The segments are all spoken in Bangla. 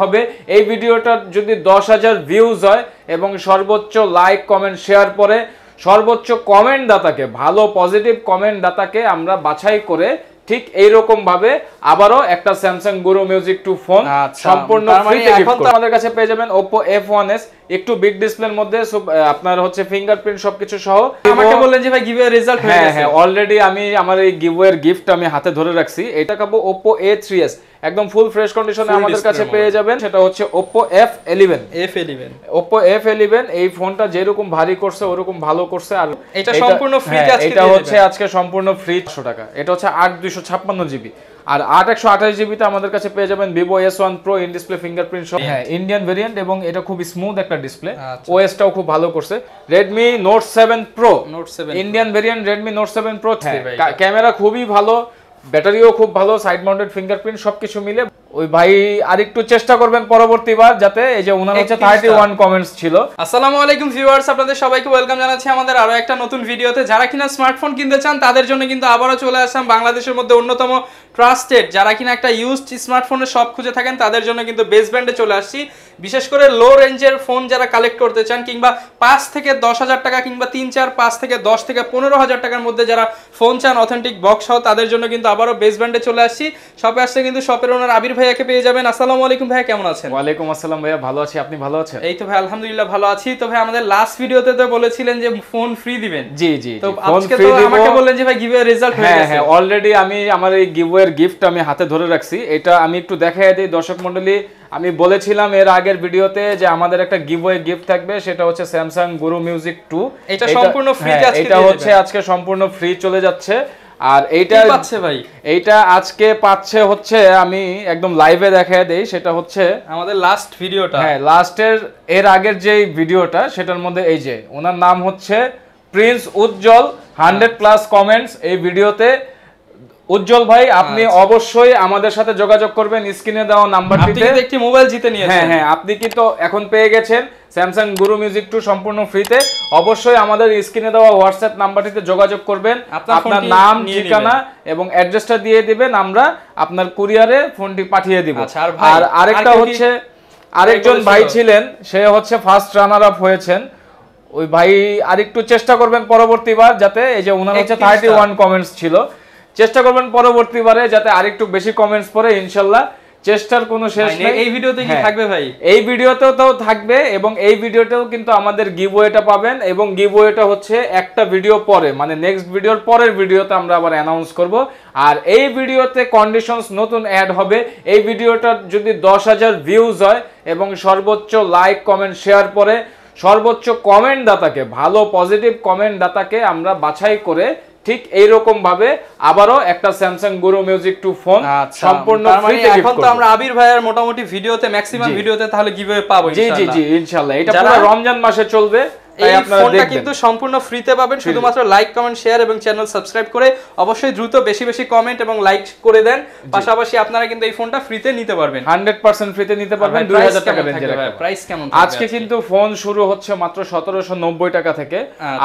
হবে এই ভিডিওটা যদি দশ হাজার ভিউজ হয় এবং সর্বোচ্চ লাইক কমেন্ট শেয়ার পরে সর্বোচ্চ কমেন্ট দাতাকে ভালো পজিটিভ কমেন্ট দাতাকে আমরা বাছাই করে ঠিক এইরকম ভাবে আবারও একটা স্যামসাং গুরু মিউজিক টু ফোন সম্পূর্ণ মানে এখন তো আমাদের কাছে পেয়ে যাবেন Oppo F1s একটু বিগ ডিসপ্লের মধ্যে আপনার হচ্ছে ফিঙ্গারপ্রিন্ট সবকিছু সহ আমাকে বললেন যে ভাই গিভ এর রেজাল্ট হ্যাঁ হ্যাঁ অলরেডি আমি আমার এই গিভ এর গিফট আমি হাতে ধরে রাখছি এটা কাবো Oppo A3s একদম ফুল ফ্রেশ কন্ডিশনে আমাদের কাছে পেয়ে যাবেন সেটা হচ্ছে Oppo F11 F11 Oppo F11 এই ফোনটা যেরকম ভারী করছে ওরকম ভালো করছে আর এটা সম্পূর্ণ ফ্রি হ্যাঁ, আজকে এটা হচ্ছে আজকে সম্পূর্ণ ফ্রি 100 টাকা এটা হচ্ছে 8256 জিবি আর আট একশো আঠাশ আমাদের কাছে পেয়ে যাবেন Vivo S1 Pro in display fingerprint সহ হ্যাঁ ইন্ডিয়ান ভেরিয়েন্ট এবং এটা খুব স্মুথ একটা ডিসপ্লে আচ্ছা। OS টাও খুব ভালো করছে Redmi Note 7 Pro Note 7 Indian variant Redmi Note 7 Pro হ্যাঁ, ক্যামেরা খুবই ভালো ব্যাটারিও খুব ভালো সাইড মাউন্টেড ফিঙ্গারপ্রিন্ট সবকিছু মিলে ওই ভাই আরেকটু চেষ্টা করবেন পরবর্তীবার যাতে এই যে ওনার হচ্ছে 31 কমেন্টস ছিল আসসালামু আলাইকুম ভিউয়ার্স আপনাদের সবাইকে ওয়েলকাম জানাচ্ছি আমাদের আরো একটা নতুন ভিডিওতে যারা কিনা স্মার্টফোন কিনতে চান তাদের জন্য কিন্তু আবারো চলে আসলাম বাংলাদেশের মধ্যে অন্যতম ট্রাস্টেড যারা কিনা একটা ইউজড স্মার্টফোনের সব খুঁজে থাকেন তাদের জন্য কিন্তু বেস্ট ব্যান্ডে চলে আসছি বিশেষ করে লো রেঞ্জের ফোন যারা কালেক্ট করতে চান কিংবা পাঁচ থেকে দশ হাজার টাকা কিংবা তিন চার পাঁচ থেকে দশ থেকে পনেরো হাজার টাকার মধ্যে যারা ফোন চান অথেন্টিক বক্স হও তাদের জন্য কিন্তু আবারও বেস্ট ব্যান্ডে চলে আসছি সবে আসছে কিন্তু শপের ওনার আবির ভাইয়াকে পেয়ে যাবেন আসসালামু আলাইকুম ভাই কেমন আছেন ওয়ালাইকুম আসসালাম ভাইয়া ভালো আছি আপনি ভালো আছেন এই তো ভাই আলহামদুলিল্লাহ ভালো আছি তো ভাই আমাদের লাস্ট ভিডিওতে তো বলেছিলেন যে ফোন ফ্রি দিবেন জি জি তো আজকে তো আমাকে বললেন যে ভাই গিভওয়ে রেজাল্ট হয়ে হ্যাঁ, গেছে হ্যাঁ হ্যাঁ অলরেডি আমি আমার এই গিভওয়ে চমৎকার গিফট আমি হাতে ধরে রাখছি এটা আমি একটু দেখাই দিই দর্শক মন্ডলী আমি বলেছিলাম এর আগের ভিডিওতে যে আমাদের একটা গিভওয়ে গিফট থাকবে সেটা হচ্ছে স্যামসাং গুরু মিউজিক টু এটা সম্পূর্ণ ফ্রি হ্যাঁ, এটা হচ্ছে আজকে সম্পূর্ণ ফ্রি চলে যাচ্ছে আর এইটা পাচ্ছে ভাই এইটা আজকে পাচ্ছে হচ্ছে আমি একদম লাইভে দেখাই দেই সেটা হচ্ছে আমাদের লাস্ট ভিডিওটা হ্যাঁ লাস্টের এর আগের যে ভিডিওটা সেটার মধ্যে এই যে ওনার নাম হচ্ছে prince Ujjwal hundred plus comments এই ভিডিওতে উজ্জ্বল ভাই আপনি আচ্ছা। অবশ্যই আমাদের সাথে যোগাযোগ করবেন স্ক্রিনে দেওয়া নাম্বারটিতে একটি মোবাইল জিতে নিয়েছেন হ্যাঁ হ্যাঁ আপনি কিন্তু এখন পেয়ে গেছেন স্যামসাং গুরু মিউজিক টু সম্পূর্ণ ফ্রিতে অবশ্যই আমাদের স্ক্রিনে দেওয়া হোয়াটসঅ্যাপ নাম্বারটিতে যোগাযোগ করবেন আপনার নাম ঠিকানা এবং অ্যাড্রেসটা দিয়ে দিবেন আমরা আপনার কুরিয়ারে ফোনটি পাঠিয়ে দিব আচ্ছা, আর আরেকটা হচ্ছে আরেকজন ভাই ছিলেন সে হচ্ছে ফার্স্ট রানার আপ হয়েছেন ওই ভাই আরেকটু চেষ্টা করবেন পরবর্তীবার যাতে এই যে ওনার হচ্ছে থার্টি ওয়ান কমেন্টস ছিল চেষ্টা করবেন পরবর্তীবারে যাতে আরেকটু বেশি কমেন্টস পরে ইনশাল্লাহ চেষ্টার কোনো শেষ নেই এই ভিডিওতে কি হ্যাঁ। থাকবে ভাই এই ভিডিওতেও তো থাকবে এবং এই ভিডিওতেও কিন্তু আমাদের গিভওয়েটা পাবেন এবং গিভওয়েটা হচ্ছে একটা ভিডিও পরে মানে নেক্সট ভিডিওর পরের ভিডিওতে আমরা আবার অ্যানাউন্স করব আর এই ভিডিওতে কন্ডিশনস নতুন অ্যাড হবে এই ভিডিওটা যদি দশ হাজার ভিউজ হয় এবং সর্বোচ্চ লাইক কমেন্ট শেয়ার পরে সর্বোচ্চ কমেন্ট দাতাকে ভালো পজিটিভ কমেন্ট দাতাকে আমরা বাছাই করে ঠিক এইরকম ভাবে আবারও একটা স্যামসাং গুরু মিউজিক টু ফোন সম্পূর্ণ মানে এখন তো আমরা আবির ভাইয়ের মোটামুটি ভিডিওতে ম্যাক্সিমাম ভিডিওতে তাহলে কিভাবে পাবো জি জি জি ইনশাআল্লাহ এটা পুরো রমজান মাসে চলবে এই ফোনটা কিন্তু সম্পূর্ণ ফ্রিতে পাবেন শুধুমাত্র লাইক কমেন্ট শেয়ার এবং চ্যানেল সাবস্ক্রাইব করে অবশ্যই দ্রুত বেশি বেশি কমেন্ট এবং লাইক করে দেন পাশাপাশি আপনারা কিন্তু এই ফোনটা ফ্রিতে নিতে পারবেন ফ্রিতে নিতে পারবেন টাকা প্রাইস কেমন আজকে কিন্তু ফোন শুরু হচ্ছে মাত্র টাকা থেকে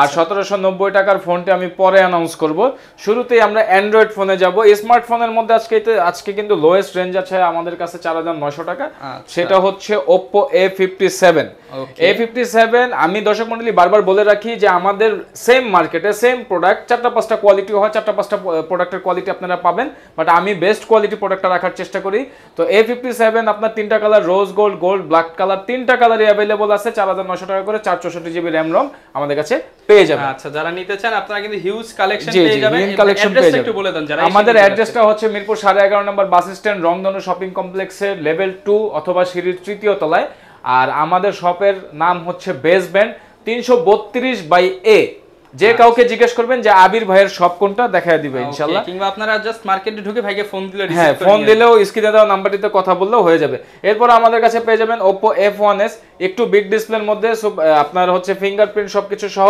আচ্ছা। আর টাকার ফোনটি আমি পরে অ্যানাউন্স করব শুরুতেই আমরা অ্যান্ড্রয়েড ফোনে যাব স্মার্টফোনের মধ্যে আজকে আজকে কিন্তু লোয়েস্ট রেঞ্জ আছে আমাদের কাছে নয়শো টাকা আচ্ছা। সেটা হচ্ছে এ ফিফটি সেভেন আমি দর্শক মন্ডলী আনফর্চুনেটলি বারবার বলে রাখি যে আমাদের সেম মার্কেটে সেম প্রোডাক্ট চারটা পাঁচটা কোয়ালিটি হয় চারটা পাঁচটা প্রোডাক্টের কোয়ালিটি আপনারা পাবেন বাট আমি বেস্ট কোয়ালিটি প্রোডাক্টটা রাখার চেষ্টা করি তো এ ফিফটি সেভেন আপনার তিনটা colour rose gold gold black colour তিনটা কালারই অ্যাভেলেবল আছে চার হাজার নশো টাকা করে চার চৌষট্টি জিবি র্যাম রম আমাদের কাছে পেয়ে যাবে আচ্ছা যারা নিতে চান আপনারা কিন্তু হিউজ কালেকশন কালেকশন পেয়ে যাবেন বলে দেন যারা আমাদের অ্যাড্রেসটা হচ্ছে মিরপুর সাড়ে এগারো নম্বর বাস স্ট্যান্ড রংধনু শপিং কমপ্লেক্সের লেভেল টু অথবা সিঁড়ির তৃতীয় তলায় আর আমাদের শপের নাম হচ্ছে বেসব্যান্ড তিনশো বাই এ যে আচ্ছা। কাউকে জিজ্ঞেস করবেন যে আবির ভাইয়ের সব কোনটা দেখা দিবে ইনশাল্লাহ কিংবা আপনারা জাস্ট মার্কেটে ঢুকে ভাইকে ফোন দিলে হ্যাঁ ফোন দিলেও স্ক্রিনে দেওয়া নাম্বারটিতে কথা বললেও হয়ে যাবে এরপর আমাদের কাছে পেয়ে যাবেন এফ ওয়ান এস একটু বিগ ডিসপ্লের মধ্যে আপনার হচ্ছে ফিঙ্গারপ্রিন্ট সবকিছু সহ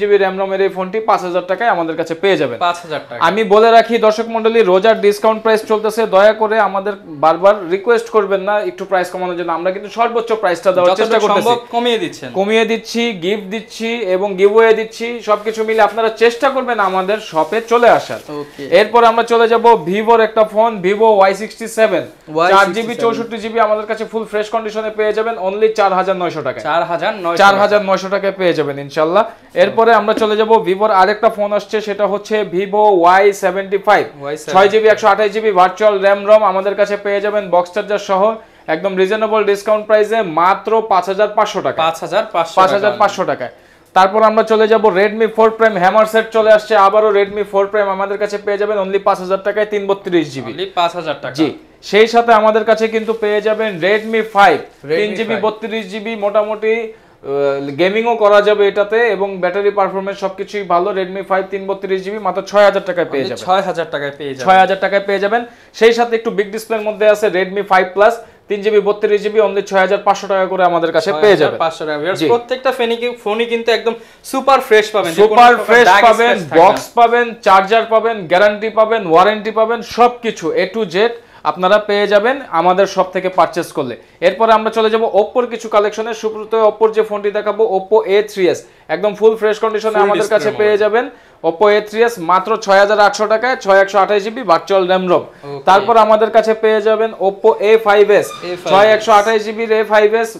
জিবি র্যাম রমের এই ফোনটি পাঁচ হাজার টাকায় আমাদের কাছে পেয়ে যাবেন পাঁচ টাকা আমি বলে রাখি দর্শক মন্ডলী রোজার ডিসকাউন্ট প্রাইস চলতেছে দয়া করে আমাদের বারবার রিকোয়েস্ট করবেন না একটু প্রাইস কমানোর জন্য আমরা কিন্তু সর্বোচ্চ প্রাইসটা দেওয়ার চেষ্টা করতেছি কমিয়ে কমিয়ে দিচ্ছি গিফট দিচ্ছি এবং গিভওয়ে দিচ্ছি সবকিছু মিলে আপনারা চেষ্টা করবেন আমাদের শপে চলে আসার এরপর আমরা চলে যাব ভিভোর একটা phone Vivo Y sixty seven চার জিবি চৌষট্টি জিবি আমাদের কাছে ফুল ফ্রেশ কন্ডিশনে পেয়ে যাবেন অনলি চার হাজার নয়শো টাকা চার হাজার চার হাজার নয়শো টাকায় পেয়ে যাবেন ইনশাল্লাহ এরপরে আমরা চলে যাব ভিভোর আরেকটা ফোন আসছে সেটা হচ্ছে ভিভো ওয়াই সেভেন্টি ফাইভ ছয় জিবি একশো আঠাশ জিবি ভার্চুয়াল র্যাম রম আমাদের কাছে পেয়ে যাবেন বক্স চার্জার সহ একদম রিজনেবল ডিসকাউন্ট প্রাইসে মাত্র পাঁচ হাজার পাঁচশো টাকা পাঁচ হাজার পাঁচ হাজার পাঁচশো টাকায় তারপর আমরা চলে যাব Redmi four prime hammer set চলে আসছে আবারও রেডমি ফোর প্রাইম আমাদের কাছে পেয়ে যাবেন অনলি পাঁচ হাজার টাকায় তিন বত্রিশ জিবি পাঁচ হাজার টাকা জি সেই সাথে আমাদের কাছে কিন্তু পেয়ে যাবেন রেডমি ফাইভ তিন জিবি বত্রিশ জিবি মোটামুটি গেমিংও করা যাবে এটাতে এবং ব্যাটারি পারফরমেন্স সবকিছুই ভালো রেডমি ফাইভ তিন বত্রিশ জিবি মাত্র ছয় হাজার টাকায় পেয়ে যাবেন ছয় হাজার টাকায় পেয়ে ছয় হাজার টাকায় পেয়ে যাবেন সেই সাথে একটু বিগ ডিসপ্লের মধ্যে আছে রেডমি ফাইভ প্লাস তিন জিবি বত্রিশ জিবি অনলি ছয় হাজার পাঁচশো টাকা করে আমাদের কাছে পেয়ে যাবেন পাঁচশো টাকা প্রত্যেকটা ফেনি ফোনই কিন্তু একদম সুপার ফ্রেশ পাবেন সুপার ফ্রেশ পাবেন বক্স পাবেন চার্জার পাবেন গ্যারান্টি পাবেন ওয়ারেন্টি পাবেন সবকিছু এ টু জেড আপনারা পেয়ে যাবেন আমাদের সব থেকে পারচেস করলে এরপরে আমরা চলে যাব ওপ্পোর কিছু কালেকশনে সুপ্রত ওপ্পোর যে ফোনটি দেখাবো ওপ্পো এ থ্রি এস একদম ফুল ফ্রেশ কন্ডিশনে আমাদের কাছে পেয়ে যাবেন ওপো এ থ্রি এস মাত্র ছয় হাজার আটশো টাকায় ছয় একশো আঠাশ জিবি ভার্চুয়াল র্যাম রোম তারপর আমাদের কাছে পেয়ে যাবেন ওপো এ ফাইভ এস ছয় একশো আঠাশ জিবির এ ফাইভ এস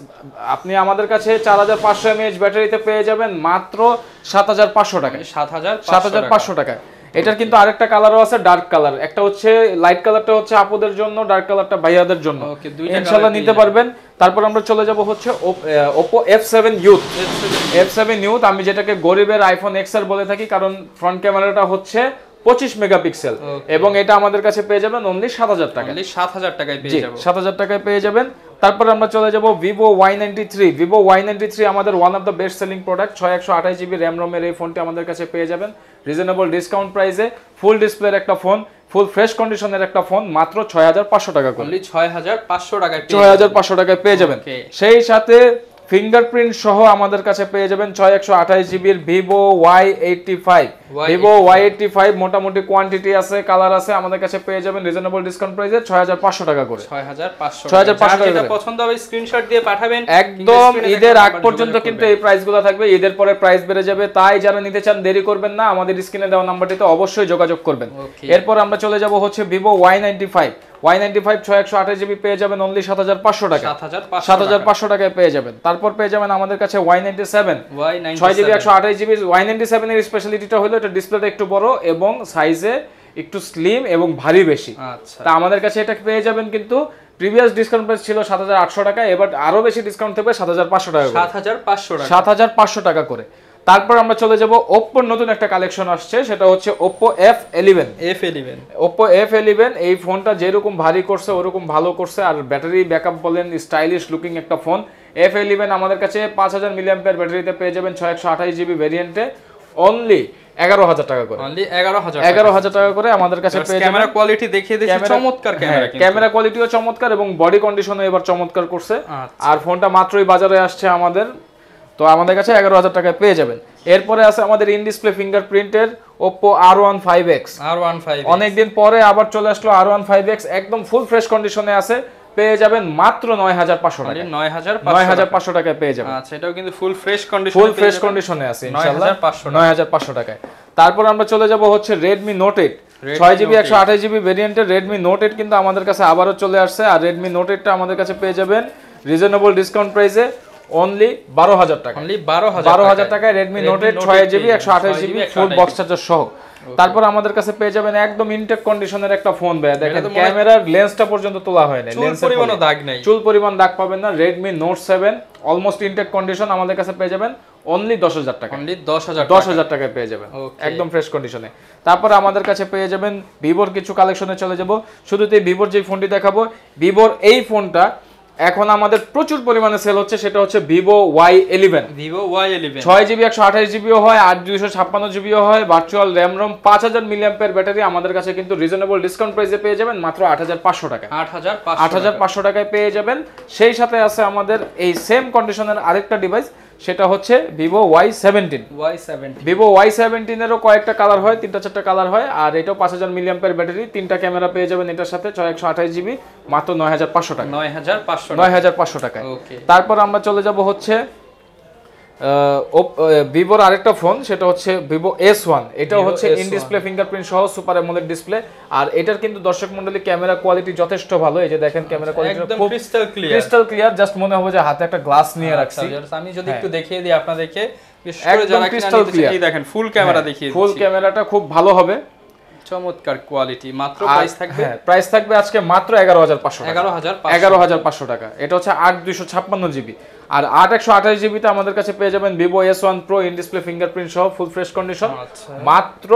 আপনি আমাদের কাছে চার হাজার পাঁচশো এমএএচ ব্যাটারিতে পেয়ে যাবেন মাত্র সাত হাজার পাঁচশো টাকায় সাত হাজার সাত হাজার পাঁচশো টাকায় এটার কিন্তু আরেকটা কালারও আছে ডার্ক কালার একটা হচ্ছে লাইট কালারটা হচ্ছে আপুদের জন্য ডার্ক কালারটা ভাইয়াদের জন্য ইনশাল্লাহ নিতে পারবেন তারপর আমরা চলে যাব হচ্ছে Oppo F seven youth F seven youth আমি যেটাকে গরিবের আইফোন আর বলে থাকি কারণ ফ্রন্ট ক্যামেরাটা হচ্ছে পঁচিশ মেগাপিক্সেল এবং এটা আমাদের কাছে পেয়ে যাবেন অনলি সাত হাজার টাকা সাত হাজার টাকায় পেয়ে যাবেন সাত হাজার টাকায় পেয়ে যাবেন তারপর আমরা চলে যাব Vivo Y ninety three Vivo Y ninety three আমাদের one of the best selling product ছয় একশো আঠাশ জিবি র্যাম রোমের এই ফোনটি আমাদের কাছে পেয়ে যাবেন রিজনেবল ডিসকাউন্ট প্রাইসে ফুল ডিসপ্লের একটা ফোন ফুল ফ্রেশ কন্ডিশনের একটা ফোন মাত্র ছয় হাজার পাঁচশো টাকা করলে ছয় হাজার পাঁচশো টাকায় ছয় হাজার পাঁচশো টাকায় পেয়ে যাবেন সেই সাথে ফিঙ্গারপ্রিন্ট সহ আমাদের কাছে পেয়ে যাবেন ছয় একশো আঠাশ জিবির Vivo Y eighty five Vivo Y eighty five মোটামুটি কোয়ান্টিটি আছে কালার আছে আমাদের কাছে পেয়ে যাবেন রিজনেবল ডিসকাউন্ট প্রাইসে ছয় হাজার পাঁচশো টাকা করে ছয় হাজার পাঁচশো ছয় হাজার পাঁচশো টাকা পছন্দ হবে স্ক্রিনশট দিয়ে পাঠাবেন একদম ঈদের আগ পর্যন্ত কিন্তু এই প্রাইসগুলো থাকবে ঈদের পরে প্রাইস বেড়ে যাবে তাই যারা নিতে চান দেরি করবেন না আমাদের স্ক্রিনে দেওয়া নাম্বারটিতে অবশ্যই যোগাযোগ করবেন এরপর আমরা চলে যাব হচ্ছে Vivo Y ninety five Y ninety five ছয় একশো আঠাশ জিবি পেয়ে যাবেন অনলি সাত হাজার পাঁচশো টাকা সাত হাজার পাঁচশো টাকায় পেয়ে যাবেন তারপর পেয়ে যাবেন আমাদের কাছে ওয়াই নাইনটি সেভেন ছয় জিবি একশো আঠাশ জিবি ওয়াই নাইনটি সেভেনের স্পেশালিটিটা হলো এটা ডিসপ্লেটা একটু বড় এবং সাইজে একটু স্লিম এবং ভারী বেশি আচ্ছা। তা আমাদের কাছে এটা পেয়ে যাবেন কিন্তু প্রিভিয়াস ডিসকাউন্ট প্রাইস ছিল সাত হাজার আটশো টাকা এবার আরও বেশি ডিসকাউন্ট থাকবে সাত হাজার পাঁচশো টাকা সাত হাজার পাঁচশো সাত হাজার পাঁচশো টাকা করে তারপর আমরা চলে যাব ওপ্পোর নতুন একটা কালেকশন আসছে সেটা হচ্ছে Oppo F eleven F eleven Oppo F eleven এই ফোনটা যেরকম ভারী করছে ওরকম ভালো করছে আর ব্যাটারি ব্যাকআপ বলেন স্টাইলিশ লুকিং একটা ফোন এফ এলিভেন আমাদের কাছে পাঁচ হাজার মিলিয়াম্পিয়ার ব্যাটারিতে পেয়ে যাবেন ছয় একশো আঠাশ জিবি ভেরিয়েন্টে অনলি এগারো হাজার টাকা করে অনলি এগারো হাজার এগারো হাজার টাকা করে আমাদের কাছে ক্যামেরা কোয়ালিটি দেখিয়ে দিয়েছে চমৎকার ক্যামেরা ক্যামেরা কোয়ালিটিও চমৎকার এবং বডি কন্ডিশনও এবার চমৎকার করছে আচ্ছা। আর ফোনটা মাত্রই বাজারে আসছে আমাদের তো আমাদের কাছে এগারো হাজার টাকায় পেয়ে যাবেন এরপরে আছে আমাদের ইন ডিসপ্লে প্রিন্টের Oppo R one five X R one five অনেকদিন পরে আবার চলে আসলো আর ওয়ান ফাইভ এক্স একদম ফুল ফ্রেশ কন্ডিশনে আছে পেয়ে যাবেন মাত্র নয় হাজার পাঁচশো টাকা নয় হাজার নয় হাজার পাঁচশো টাকায় পেয়ে যাবেন আচ্ছা এটাও কিন্তু full fresh condition full fresh কন্ডিশনে আছে নয় হাজার পাঁচশো টাকায় তারপর আমরা চলে যাব হচ্ছে রেডমি নোট এইট ছয় জিবি একশো আঠাশ জিবি ভেরিয়েন্টের রেডমি নোট এইট কিন্তু আমাদের কাছে আবারও চলে আসছে আর রেডমি নোট এইটটা আমাদের কাছে পেয়ে যাবেন রিজনেবল ডিসকাউন্ট প্রাইসে অনলি বারো হাজার টাকা অনলি বারো হাজার বারো হাজার টাকায় রেডমি নোটের ছয় জিবি একশো আঠাশ জিবি ফোর বক্স চার্জার সহ তারপর আমাদের কাছে পেয়ে যাবেন একদম ইনটেক কন্ডিশনের একটা ফোন ভাই দেখেন মানে ক্যামেরার লেন্সটা পর্যন্ত তোলা হয় না চুল পরিমাণ দাগ নাই চুল পরিমাণ দাগ পাবেন না Redmi Note 7 almost intact condition আমাদের কাছে পেয়ে যাবেন অনলি 10000 টাকা অনলি 10000 10000 টাকায় পেয়ে যাবেন একদম ফ্রেশ কন্ডিশনে তারপর আমাদের কাছে পেয়ে যাবেন ভিভোর কিছু কালেকশনে চলে যাব শুধুতেই ভিভোর যে ফোনটি দেখাবো ভিভোর এই ফোনটা এখন আমাদের প্রচুর পরিমাণে সেল হচ্ছে সেটা হচ্ছে Vivo Y eleven Vivo Y ছয় জিবি একশো আঠাশ জিবিও হয় আট দুশো ছাপ্পান্ন জিবিও হয় ভার্চুয়াল র্যাম রম পাঁচ হাজার মিলিয়াম্পের ব্যাটারি আমাদের কাছে কিন্তু রিজনেবল ডিসকাউন্ট প্রাইসে পেয়ে যাবেন মাত্র আট হাজার পাঁচশো টাকা আট হাজার আট হাজার পাঁচশো টাকায় পেয়ে যাবেন সেই সাথে আছে আমাদের এই সেম কন্ডিশনের আরেকটা ডিভাইস সেটা হচ্ছে Vivo Y seventeen Y seventeen Vivo Y সেভেন্টিনেরও কয়েকটা কালার হয় তিনটা চারটা কালার হয় আর এটাও পাঁচ হাজার মিলিয়াম্পের ব্যাটারি তিনটা ক্যামেরা পেয়ে যাবেন এটার সাথে ছয় একশো আঠাশ জিবি মাত্র নয় হাজার পাঁচশো টাকা নয় হাজার পাঁচশো নয় হাজার পাঁচশো টাকা তারপর আমরা চলে যাব হচ্ছে ভিভোর আরেকটা ফোন সেটা হচ্ছে ভিভো এস ওয়ান এটাও হচ্ছে ইন ডিসপ্লে ফিঙ্গারপ্রিন্ট সহ সুপার এমোলের ডিসপ্লে আর এটার কিন্তু দর্শক মন্ডলী ক্যামেরা কোয়ালিটি যথেষ্ট ভালো এই যে দেখেন ক্যামেরা আচ্ছা, কোয়ালিটি খুব crystal clear crystal clear just মনে হবে যে হাতে একটা গ্লাস নিয়ে আচ্ছা, রাখছি আমি যদি হ্যাঁ। একটু দেখিয়ে দিই আপনাদেরকে বিশেষ ক্রিস্টাল ক্লিয়ার দেখেন ফুল ক্যামেরা দেখিয়ে ফুল ক্যামেরাটা খুব ভালো হবে চমৎকার কোয়ালিটি মাত্র প্রাইস থাকবে প্রাইস হ্যাঁ, থাকবে আজকে মাত্র টাকা এটা হচ্ছে জিবি আর আমাদের কাছে পেয়ে যাবেন Vivo S pro in display fingerprint সহ ফুল ফ্রেশ কন্ডিশন মাত্র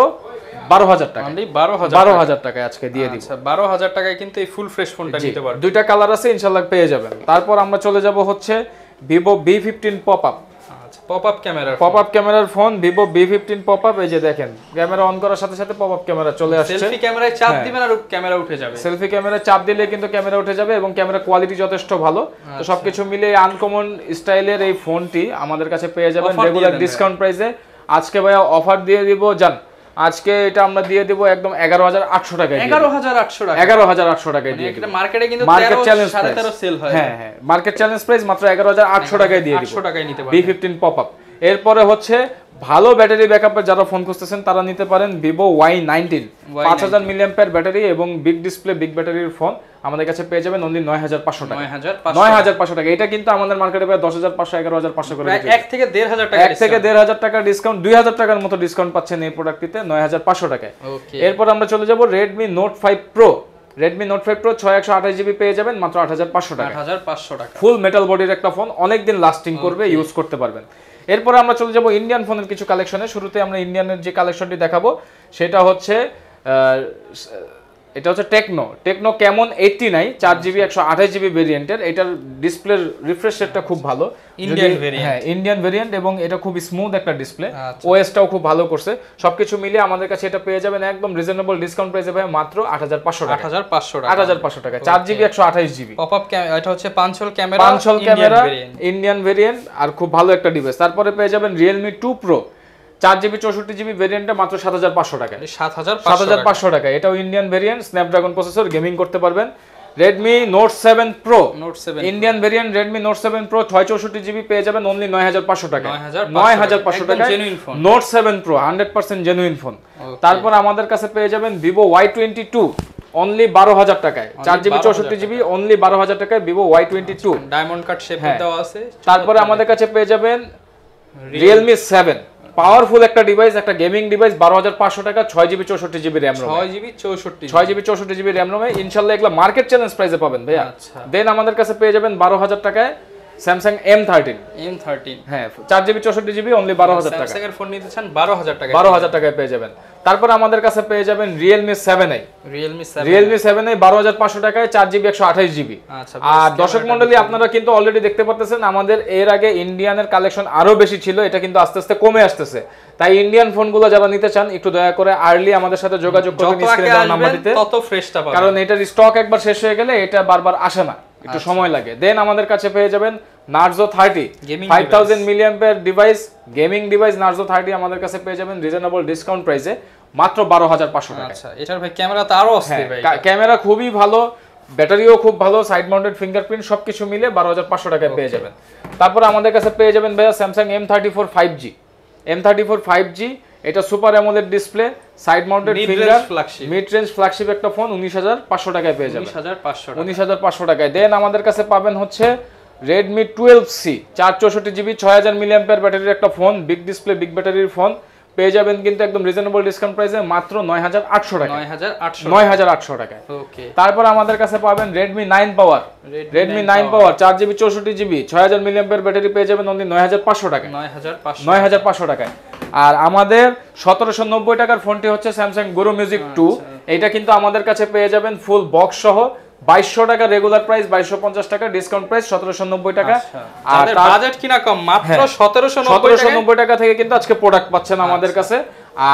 বারো হাজার টাকা টাকায় আজকে দিয়ে দিই আচ্ছা, বারো হাজার টাকায় কিন্তু এই ফুল ফ্রেশ ফোনটা নিতে পারবেন দুইটা কালার আছে ইনশাল্লাহ পেয়ে যাবেন তারপর আমরা চলে যাব হচ্ছে Vivo V fifteen pop up popup camera popup ক্যামেরার ফোন Vivo V15 পপআপ এই যে দেখেন ক্যামেরা অন করার সাথে সাথে পপআপ ক্যামেরা চলে আসছে সেলফি ক্যামেরায় চাপ হ্যাঁ। দিবেন আর ক্যামেরা উঠে যাবে সেলফি ক্যামেরায় চাপ দিলে কিন্তু ক্যামেরা উঠে যাবে এবং ক্যামেরা কোয়ালিটি যথেষ্ট ভালো তো আচ্ছা। সবকিছু মিলে আনকমন স্টাইলের এই ফোনটি আমাদের কাছে পেয়ে যাবেন রেগুলার ডিসকাউন্ট প্রাইসে আজকে ভাইয়া অফার দিয়ে দিব জান আজকে এটা আমরা দিয়ে দেবো একদম এগারো হাজার আটশো টাকায় এগারো হাজার আটশো টাকা এগারো হাজার আটশো টাকায় মানে দিয়ে মার্কেটে কিন্তু মার্কেট চ্যালেঞ্জ সাড়ে তেরো সেল হয় হ্যাঁ হ্যাঁ মার্কেট চ্যালেঞ্জ প্রাইস মাত্র এগারো হাজার আটশো হ্যাঁ, টাকায় দিয়ে আটশো টাকায় নিতে বি ফিফটিন পপ আপ এরপরে হচ্ছে ভালো ব্যাটারি ব্যাকআপের যারা ফোন খুঁজতেছেন তারা নিতে পারেন ভিভো ওয়াই নাইনটিন পাঁচ হাজার মিলিয়াম্পের ব্যাটারি এবং বিগ ডিসপ্লে বিগ ব্যাটারির ফোন আমাদের কাছে পেয়ে যাবেন অনলি নয় হাজার পাঁচশো টাকা নয় হাজার পাঁচশো টাকা এটা কিন্তু আমাদের মার্কেটে প্রায় দশ হাজার পাঁচশো এগারো হাজার পাঁচশো করে এক থেকে দেড় হাজার টাকা এক থেকে দেড় হাজার টাকা ডিসকাউন্ট দুই হাজার টাকার মতো ডিসকাউন্ট পাচ্ছেন এই প্রোডাক্টটিতে নয় হাজার পাঁচশো টাকায় এরপর আমরা চলে যাব Redmi Note five pro Redmi Note five pro ছয় একশো আঠাশ জিবি পেয়ে যাবেন মাত্র আট হাজার পাঁচশো টাকা আট হাজার পাঁচশো টাকা ফুল মেটাল বডির একটা ফোন অনেকদিন লাস্টিং করবে ইউজ করতে পারবেন এরপরে আমরা চলে যাব ইন্ডিয়ান ফোনের কিছু কালেকশনে শুরুতে আমরা ইন্ডিয়ানের যে কালেকশনটি দেখাবো সেটা হচ্ছে এটা হচ্ছে টেকনো টেকনো কেমন এইটটি নাই চার জিবি একশো আঠাশ জিবি ভেরিয়েন্টের এটার ডিসপ্লের রিফ্রেশ রেটটা খুব ভালো ইন্ডিয়ান হ্যাঁ ইন্ডিয়ান ভেরিয়েন্ট এবং এটা খুব স্মুথ একটা ডিসপ্লে আচ্ছা। ওএসটাও খুব ভালো করছে সবকিছু মিলিয়ে আমাদের কাছে এটা পেয়ে যাবেন একদম রিজনেবল ডিসকাউন্ট পেয়ে যাবেন মাত্র আট হাজার পাঁচশো টাকা আট হাজার পাঁচশো টাকা আট হাজার পাঁচশো টাকা চার জিবি একশো আঠাশ জিবি পপ আপ এটা হচ্ছে punch hole camera punch hole camera Indian variant আর খুব ভালো একটা ডিভাইস তারপরে পেয়ে যাবেন রিয়েলমি টু প্রো চার জিবি চৌষট্টি জিবি ভেরিয়েন্টটা মাত্র মানে সাত হাজার পাঁচশো টাকা সাত হাজার সাত হাজার পাঁচশো টাকা এটাও Indian variant Snapdragon processor gaming করতে পারবেন Redmi Note seven pro Note seven Indian variant Redmi Note seven pro ছয় চৌষট্টি জিবি পেয়ে যাবেন অনলি নয় হাজার পাঁচশো টাকা নয় হাজার পাঁচশো টাকা Note seven pro hundred percent genuine phone তারপর আমাদের কাছে পেয়ে যাবেন Vivo Y twenty two only বারো হাজার টাকায় চার জিবি চৌষট্টি জিবি অনলি বারো হাজার টাকায় Vivo Y twenty two diamond cut shape দেওয়া আছে তারপরে আমাদের কাছে পেয়ে যাবেন রিয়েলমি সেভেন পাওয়ারফুল একটা ডিভাইস একটা গেমিং ডিভাইস বারো হাজার পাঁচশো টাকা ছয় জিবি চৌষট্টি জিবি র্যাম ছয় জিবি চৌষট্টি ছয় জিবি চৌষট্টি জিবি র্যাম রোমে ইনশাল্লাহ এগুলো মার্কেট চ্যালেঞ্জ প্রাইসে পাবেন ভাইয়া দেন আচ্ছা। আমাদের কাছে পেয়ে যাবেন বারো হাজার টাকায় Samsung M thirteen M thirteen হ্যাঁ চার জিবি চৌষট্টি জিবি অনলি বারো হাজার টাকা স্যামসাং এর ফোন নিতে চান বারো হাজার টাকা বারো হাজার টাকায় পেয়ে যাবেন তারপর আমাদের কাছে পেয়ে যাবেন Realme seven I Realme Realme seven I বারো হাজার পাঁচশো টাকায় চার জিবি একশো আঠাশ জিবি আচ্ছা, আর দর্শক মন্ডলী আপনারা কিন্তু অলরেডি দেখতে পারতেছেন আমাদের এর আগে ইন্ডিয়ানের কালেকশন আরও বেশি ছিল এটা কিন্তু আস্তে আস্তে কমে আসতেছে তাই ইন্ডিয়ান ফোনগুলো যারা নিতে চান একটু দয়া করে আর্লি আমাদের সাথে যোগাযোগ করবেন স্ক্রিনে দেওয়া কারণ এটার স্টক একবার শেষ হয়ে গেলে এটা বারবার আসে না একটু আচ্ছা। সময় লাগে দেন আমাদের কাছে পেয়ে যাবেন Narzo thirty five thousand million device gaming device Narzo thirty আমাদের কাছে পেয়ে যাবেন রিজনেবল ডিসকাউন্ট প্রাইসে মাত্র বারো হাজার পাঁচশো টাকা আচ্ছা, এটার ভাই ক্যামেরা তো আরও ক্যামেরা খুবই ভালো ব্যাটারিও খুব ভালো সাইড মাউন্টেড ফিঙ্গারপ্রিন্ট সব কিছু মিলে বারো হাজার পাঁচশো টাকায় পেয়ে যাবেন তারপর আমাদের কাছে পেয়ে যাবেন ভাইয়া Samsung M thirty four five G M thirty four five G এটা super AMOLED display side mounted finger mid range flagship একটা ফোন উনিশ হাজার পাঁচশো টাকায় পেয়ে যাবেন উনিশ হাজার পাঁচশো টাকায় দেন আমাদের কাছে পাবেন হচ্ছে রেডমি টুয়েলভ সি চার চৌষট্টি জিবি ছয় হাজার ব্যাটারির একটা ফোন বিগ ডিসপ্লে বিগ ব্যাটারির ফোন পেয়ে যাবেন কিন্তু একদম রিজনেবল ডিসকাউন্ট প্রাইসে মাত্র নয় হাজার আটশো টাকা নয় হাজার আটশো টাকায় তারপর আমাদের কাছে পাবেন Redmi nine power Redmi nine power চার জিবি চৌষট্টি জিবি ছয় হাজার ব্যাটারি পেয়ে যাবেন অনলি নয় হাজার পাঁচশো টাকা নয় হাজার নয় হাজার পাঁচশো টাকায় আর আমাদের সতেরোশো নব্বই টাকার ফোনটি হচ্ছে স্যামসাং গুরু মিউজিক টু এটা কিন্তু আমাদের কাছে পেয়ে যাবেন ফুল বক্স সহ বাইশশো টাকা রেগুলার প্রাইস বাইশশো পঞ্চাশ টাকা ডিসকাউন্ট প্রাইস সতেরোশো নব্বই টাকা আচ্ছা। আর বাজেট কিনা কম মাত্র সতেরোশো হ্যাঁ, সতেরোশো নব্বই টাকা থেকে কিন্তু আজকে প্রোডাক্ট পাচ্ছেন আমাদের আচ্ছা। কাছে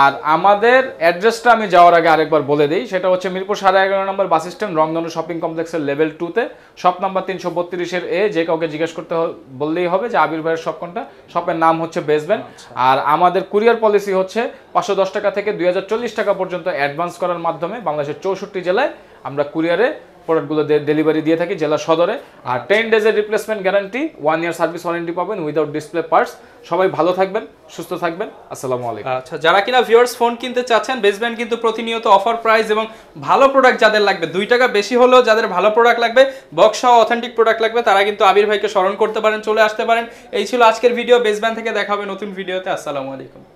আর আমাদের অ্যাড্রেসটা আমি যাওয়ার আগে আরেকবার বলে দিই সেটা হচ্ছে মিরপুর সাড়ে এগারো নম্বর বাস স্ট্যান্ড রংধনু শপিং কমপ্লেক্সের লেভেল টুতে শপ নাম্বার তিনশো বত্রিশের এ যে কাউকে জিজ্ঞেস করতে বললেই হবে যে আবির ভাইয়ের শপ কোনটা শপের নাম হচ্ছে বেসবেন আচ্ছা। আর আমাদের কুরিয়ার পলিসি হচ্ছে পাঁচশো দশ টাকা থেকে দুই টাকা পর্যন্ত অ্যাডভান্স করার মাধ্যমে বাংলাদেশের চৌষট্টি জেলায় আমরা কুরিয়ারে প্রোডাক্টগুলো ডেলিভারি দিয়ে থাকি জেলা সদরে আর টেন ডেজের replacement guarantee one year service warranty পাবেন উইদাউট ডিসপ্লে পার্টস সবাই ভালো থাকবেন সুস্থ থাকবেন আসসালামু আলাইকুম আচ্ছা যারা কিনা ভিউয়ার্স ফোন কিনতে চাচ্ছেন বেসব্যান্ড কিন্তু প্রতিনিয়ত অফার প্রাইস এবং ভালো প্রোডাক্ট যাদের লাগবে দুই টাকা বেশি হলেও যাদের ভালো প্রোডাক্ট লাগবে বক্সা অথেন্টিক প্রোডাক্ট লাগবে তারা কিন্তু আবির ভাইকে স্মরণ করতে পারেন চলে আসতে পারেন এই ছিল আজকের ভিডিও বেসব্যান্ড থেকে দেখা হবে নতুন ভিডিওতে আসসালামু আলাইকুম